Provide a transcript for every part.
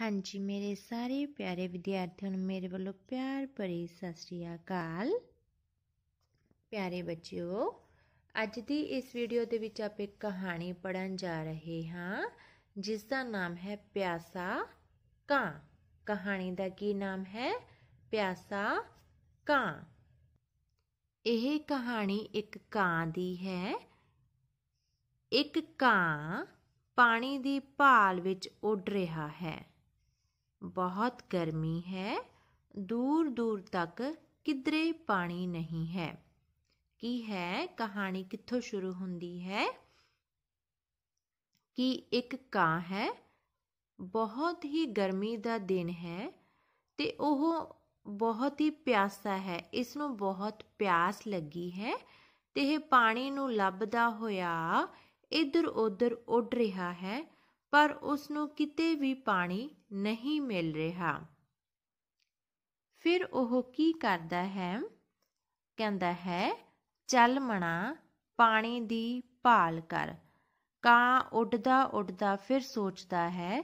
ਹਾਂਜੀ ਮੇਰੇ ਸਾਰੇ ਪਿਆਰੇ ਵਿਦਿਆਰਥੀਆਂ ਨੂੰ ਮੇਰੇ ਵੱਲੋਂ ਪਿਆਰ ਭਰੀ ਸਤਿ ਸ੍ਰੀ ਅਕਾਲ ਪਿਆਰੇ ਬੱਚਿਓ ਅੱਜ ਦੀ ਇਸ ਵੀਡੀਓ ਦੇ ਵਿੱਚ ਆਪ ਇੱਕ ਕਹਾਣੀ ਪੜਨ ਜਾ ਰਹੇ ਹਾਂ ਜਿਸ ਦਾ ਨਾਮ ਹੈ ਪਿਆਸਾ ਕਾਂ ਕਹਾਣੀ ਦਾ ਕੀ ਨਾਮ ਹੈ ਪਿਆਸਾ ਕਾਂ ਇਹ ਕਹਾਣੀ ਇੱਕ ਕਾਂ ਦੀ ਹੈ ਇੱਕ ਕਾਂ ਪਾਣੀ ਦੀ ਭਾਲ ਵਿੱਚ ਉੱਡ ਰਿਹਾ ਹੈ ਬਹੁਤ ਗਰਮੀ ਹੈ ਦੂਰ ਦੂਰ ਤੱਕ ਕਿਧਰੇ ਪਾਣੀ ਨਹੀਂ ਹੈ ਕੀ ਹੈ ਕਹਾਣੀ ਕਿੱਥੋਂ ਸ਼ੁਰੂ ਹੁੰਦੀ ਹੈ ਕਿ ਇੱਕ ਕਾਂ ਹੈ ਬਹੁਤ ਹੀ ਗਰਮੀ ਦਾ ਦਿਨ ਹੈ ਤੇ ਉਹ ਬਹੁਤ ਹੀ ਪਿਆਸਾ ਹੈ ਇਸ ਨੂੰ ਬਹੁਤ ਪਿਆਸ ਲੱਗੀ ਹੈ ਤੇ ਇਹ ਪਾਣੀ ਨੂੰ ਲੱਭਦਾ ਹੋਇਆ ਇਧਰ ਉਧਰ ਉੱਡ ਰਿਹਾ ਹੈ ਪਰ ਉਸ ਨੂੰ ਕਿਤੇ ਵੀ ਪਾਣੀ ਨਹੀਂ ਮਿਲ ਰਿਹਾ ਫਿਰ ਉਹ ਕੀ ਕਰਦਾ ਹੈ ਕਹਿੰਦਾ ਹੈ ਚੱਲ ਮਣਾ ਪਾਣੀ ਦੀ ਭਾਲ ਕਰ ਕਾਂ ਉੱਡਦਾ ਉੱਡਦਾ ਫਿਰ ਸੋਚਦਾ ਹੈ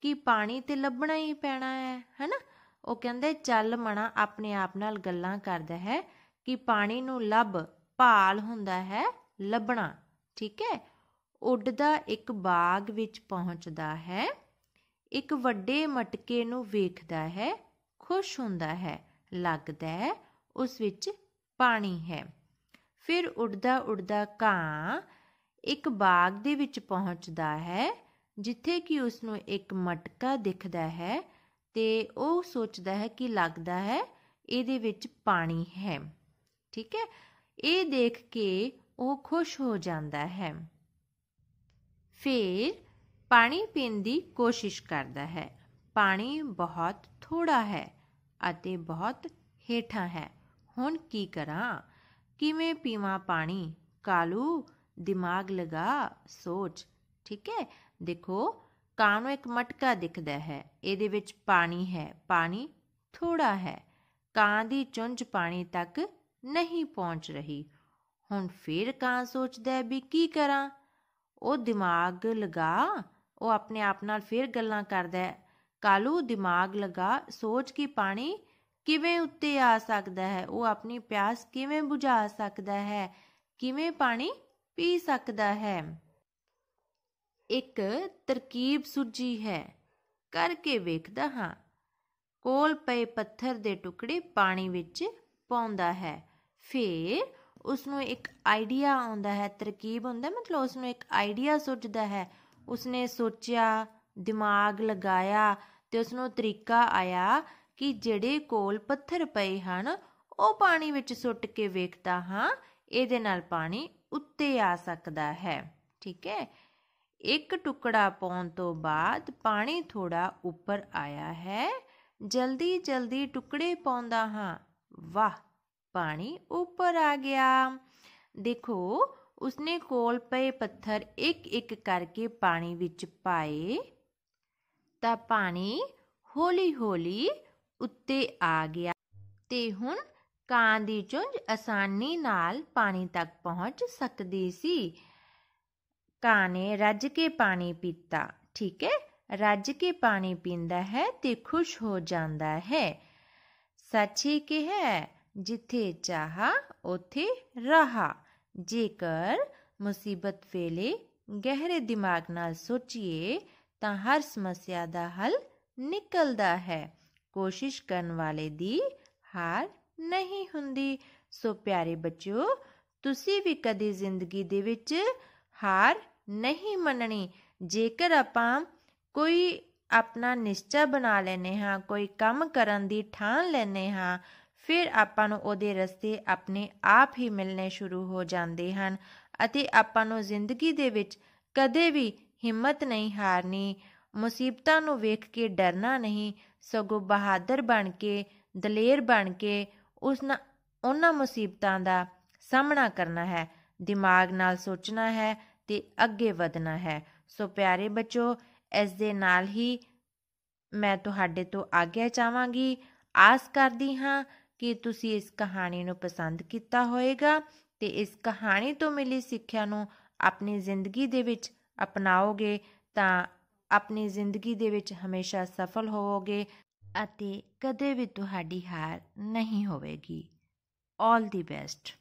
ਕਿ ਪਾਣੀ ਤੇ ਲੱਭਣਾ ਹੀ ਪੈਣਾ ਹੈ ਹੈਨਾ ਉਹ ਕਹਿੰਦਾ ਚੱਲ ਮਣਾ ਆਪਣੇ ਆਪ ਨਾਲ ਗੱਲਾਂ ਕਰਦਾ ਹੈ ਕਿ ਪਾਣੀ ਨੂੰ ਲੱਭ ਭਾਲ ਹੁੰਦਾ ਹੈ ਲੱਭਣਾ ਠੀਕ ਹੈ ਉੱਡਦਾ ਇੱਕ ਬਾਗ ਵਿੱਚ ਪਹੁੰਚਦਾ ਹੈ ਇੱਕ ਵੱਡੇ ਮਟਕੇ ਨੂੰ ਵੇਖਦਾ ਹੈ ਖੁਸ਼ ਹੁੰਦਾ ਹੈ ਲੱਗਦਾ ਹੈ ਉਸ ਵਿੱਚ ਪਾਣੀ ਹੈ ਫਿਰ ਉੱਡਦਾ ਉੱਡਦਾ ਕਾਂ ਇੱਕ ਬਾਗ ਦੇ ਵਿੱਚ ਪਹੁੰਚਦਾ ਹੈ ਜਿੱਥੇ ਕਿ ਉਸ ਨੂੰ ਇੱਕ ਮਟਕਾ ਦਿਖਦਾ ਹੈ ਤੇ ਉਹ ਸੋਚਦਾ ਹੈ ਕਿ ਲੱਗਦਾ ਹੈ ਇਹਦੇ ਵਿੱਚ ਪਾਣੀ ਹੈ ਠੀਕ ਹੈ ਇਹ ਦੇਖ ਕੇ ਉਹ ਖੁਸ਼ ਹੋ ਜਾਂਦਾ ਹੈ ਫਿਰ ਪਾਣੀ ਪੀਣ ਦੀ ਕੋਸ਼ਿਸ਼ ਕਰਦਾ ਹੈ ਪਾਣੀ ਬਹੁਤ ਥੋੜਾ ਹੈ ਅਤੇ ਬਹੁਤ ਹੇਠਾਂ ਹੈ ਹੁਣ ਕੀ ਕਰਾਂ ਕਿਵੇਂ ਪੀਵਾਂ ਪਾਣੀ ਕਾਲੂ ਦਿਮਾਗ ਲਗਾ ਸੋਚ ਠੀਕ ਹੈ ਦੇਖੋ ਕਾਂ ਨੂੰ ਇੱਕ ਮਟਕਾ ਦਿਖਦਾ ਹੈ ਇਹਦੇ ਵਿੱਚ ਪਾਣੀ ਹੈ ਪਾਣੀ ਥੋੜਾ ਹੈ ਕਾਂ ਦੀ ਚੁੰਝ ਪਾਣੀ ਤੱਕ ਨਹੀਂ ਪਹੁੰਚ ਰਹੀ ਹੁਣ ਫੇਰ ਕਾਂ ਸੋਚਦਾ ਵੀ ਕੀ ਕਰਾਂ ਉਹ ਦਿਮਾਗ ਲਗਾ ਉਹ ਆਪਣੇ ਆਪ ਨਾਲ ਫੇਰ ਗੱਲਾਂ ਕਰਦਾ ਹੈ ਕਾਲੂ ਦਿਮਾਗ ਲਗਾ ਸੋਚ ਕਿ ਪਾਣੀ ਕਿਵੇਂ ਉੱਤੇ ਆ ਸਕਦਾ ਹੈ ਉਹ ਆਪਣੀ ਪਿਆਸ ਕਿਵੇਂ ਬੁਝਾ ਸਕਦਾ ਹੈ ਕਿਵੇਂ ਪਾਣੀ ਪੀ ਸਕਦਾ ਹੈ ਇੱਕ ਤਰਕੀਬ ਸੁਝੀ ਹੈ ਕਰਕੇ ਵੇਖਦਾ ਹਾਂ ਕੋਲ ਪਏ ਪੱਥਰ ਦੇ ਟੁਕੜੇ ਪਾਣੀ ਵਿੱਚ ਪਾਉਂਦਾ ਹੈ ਫੇਰ ਉਸ ਨੂੰ ਇੱਕ ਆਈਡੀਆ ਆਉਂਦਾ ਹੈ ਤਰਕੀਬ ਹੁੰਦਾ ਮਤਲਬ ਉਸ ਨੂੰ ਇੱਕ ਆਈਡੀਆ ਸੁੱਝਦਾ ਹੈ ਉਸਨੇ ਸੋਚਿਆ ਦਿਮਾਗ ਲਗਾਇਆ ਤੇ ਉਸ ਨੂੰ ਤਰੀਕਾ ਆਇਆ ਕਿ ਜਿਹੜੇ ਕੋਲ ਪੱਥਰ ਪਏ ਹਨ ਉਹ ਪਾਣੀ ਵਿੱਚ ਸੁੱਟ ਕੇ ਵੇਖਦਾ ਹਾਂ ਇਹਦੇ ਨਾਲ ਪਾਣੀ ਉੱਤੇ ਆ ਸਕਦਾ ਹੈ ਠੀਕ ਹੈ ਇੱਕ ਟੁਕੜਾ ਪਾਉਣ ਤੋਂ ਬਾਅਦ ਪਾਣੀ ਥੋੜਾ ਉੱਪਰ ਆਇਆ ਹੈ ਜਲਦੀ ਜਲਦੀ ਟੁਕੜੇ ਪਾਉਂਦਾ ਹਾਂ ਵਾਹ ਪਾਣੀ ਉੱਪਰ ਆ ਗਿਆ ਦੇਖੋ ਉਸਨੇ ਕੋਲ ਪਏ ਪੱਥਰ ਇੱਕ ਇੱਕ ਕਰਕੇ ਪਾਣੀ ਵਿੱਚ ਪਾਏ ਤਾਂ ਪਾਣੀ ਹੌਲੀ-ਹੌਲੀ ਉੱਤੇ ਆ ਗਿਆ ਤੇ ਹੁਣ ਕਾਂ ਦੀ ਚੁੰਝ ਆਸਾਨੀ ਨਾਲ ਪਾਣੀ ਤੱਕ ਪਹੁੰਚ ਸਕਦੀ ਸੀ ਕਾਂ ਨੇ ਰੱਜ ਕੇ ਪਾਣੀ ਪੀਤਾ ਠੀਕ ਹੈ ਰੱਜ ਕੇ ਪਾਣੀ ਪੀਂਦਾ ਹੈ ਤੇ ਖੁਸ਼ ਹੋ ਜਾਂਦਾ ਹੈ ਸੱਚੀ ਕਿ ਹੈ ਜਿੱਥੇ ਚਾਹਾ ਉਥੇ ਰਹਾ ਜੇਕਰ ਮੁਸੀਬਤ ਵੇਲੇ ਗਹਿਰੇ ਦਿਮਾਗ ਨਾਲ ਸੋਚੀਏ ਤਾਂ ਹਰ ਸਮੱਸਿਆ ਦਾ ਹੱਲ ਨਿਕਲਦਾ ਹੈ ਕੋਸ਼ਿਸ਼ ਕਰਨ ਵਾਲੇ ਦੀ ਹਾਰ ਨਹੀਂ ਹੁੰਦੀ ਸੋ ਪਿਆਰੇ ਬੱਚੋ ਤੁਸੀਂ ਵੀ ਕਦੇ ਜ਼ਿੰਦਗੀ ਦੇ ਵਿੱਚ ਹਾਰ ਨਹੀਂ ਮੰਨਣੀ ਜੇਕਰ ਆਪਾਂ ਕੋਈ ਆਪਣਾ ਨਿਸ਼ਚਾ ਬਣਾ ਲੈਨੇ ਹਾਂ ਕੋਈ ਕੰਮ ਕਰਨ ਦੀ ਠਾਣ ਲੈਨੇ ਹਾਂ ਫਿਰ ਆਪਾਂ ਨੂੰ ਉਹਦੇ ਰਸਤੇ ਆਪਣੇ ਆਪ ਹੀ ਮਿਲਨੇ ਸ਼ੁਰੂ ਹੋ ਜਾਂਦੇ ਹਨ ਅਤੇ ਆਪਾਂ ਨੂੰ ਜ਼ਿੰਦਗੀ ਦੇ ਵਿੱਚ ਕਦੇ ਵੀ ਹਿੰਮਤ ਨਹੀਂ ਹਾਰਨੀ ਮੁਸੀਬਤਾਂ ਨੂੰ ਵੇਖ ਕੇ ਡਰਨਾ ਨਹੀਂ ਸਗੋਂ ਬਹਾਦਰ ਬਣ ਕੇ ਦਲੇਰ ਬਣ ਕੇ ਉਸ ਉਹਨਾਂ ਮੁਸੀਬਤਾਂ ਦਾ ਸਾਹਮਣਾ ਕਰਨਾ ਹੈ ਦਿਮਾਗ ਨਾਲ ਸੋਚਣਾ ਹੈ ਤੇ ਅੱਗੇ ਵਧਣਾ ਹੈ ਸੋ ਪਿਆਰੇ ਬੱਚੋ ਇਸ ਦੇ ਨਾਲ ਹੀ ਮੈਂ ਤੁਹਾਡੇ ਤੋਂ ਆਗਿਆ ਚਾਹਾਂਗੀ ਆਸ ਕਰਦੀ ਹਾਂ ਕਿ ਤੁਸੀਂ ਇਸ ਕਹਾਣੀ ਨੂੰ ਪਸੰਦ ਕੀਤਾ ਹੋਵੇਗਾ ਤੇ ਇਸ ਕਹਾਣੀ ਤੋਂ ਮਿਲੀ ਸਿੱਖਿਆ ਨੂੰ ਆਪਣੀ ਜ਼ਿੰਦਗੀ ਦੇ ਵਿੱਚ ਅਪਣਾਓਗੇ ਤਾਂ ਆਪਣੀ ਜ਼ਿੰਦਗੀ ਦੇ ਵਿੱਚ ਹਮੇਸ਼ਾ ਸਫਲ ਹੋਵੋਗੇ ਅਤੇ ਕਦੇ ਵੀ ਤੁਹਾਡੀ ਹਾਰ ਨਹੀਂ ਹੋਵੇਗੀ 올 ਦੀ ਬੈਸਟ